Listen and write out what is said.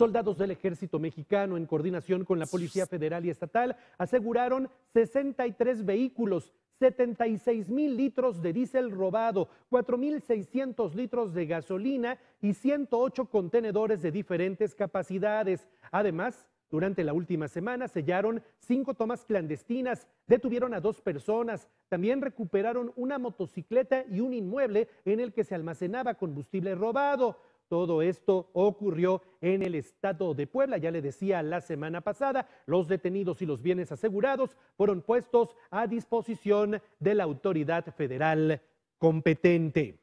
Soldados del ejército mexicano, en coordinación con la Policía Federal y Estatal, aseguraron 63 vehículos, 76 mil litros de diésel robado, 4.600 litros de gasolina y 108 contenedores de diferentes capacidades. Además, durante la última semana sellaron cinco tomas clandestinas, detuvieron a dos personas, también recuperaron una motocicleta y un inmueble en el que se almacenaba combustible robado. Todo esto ocurrió en el estado de Puebla, ya le decía la semana pasada, los detenidos y los bienes asegurados fueron puestos a disposición de la autoridad federal competente.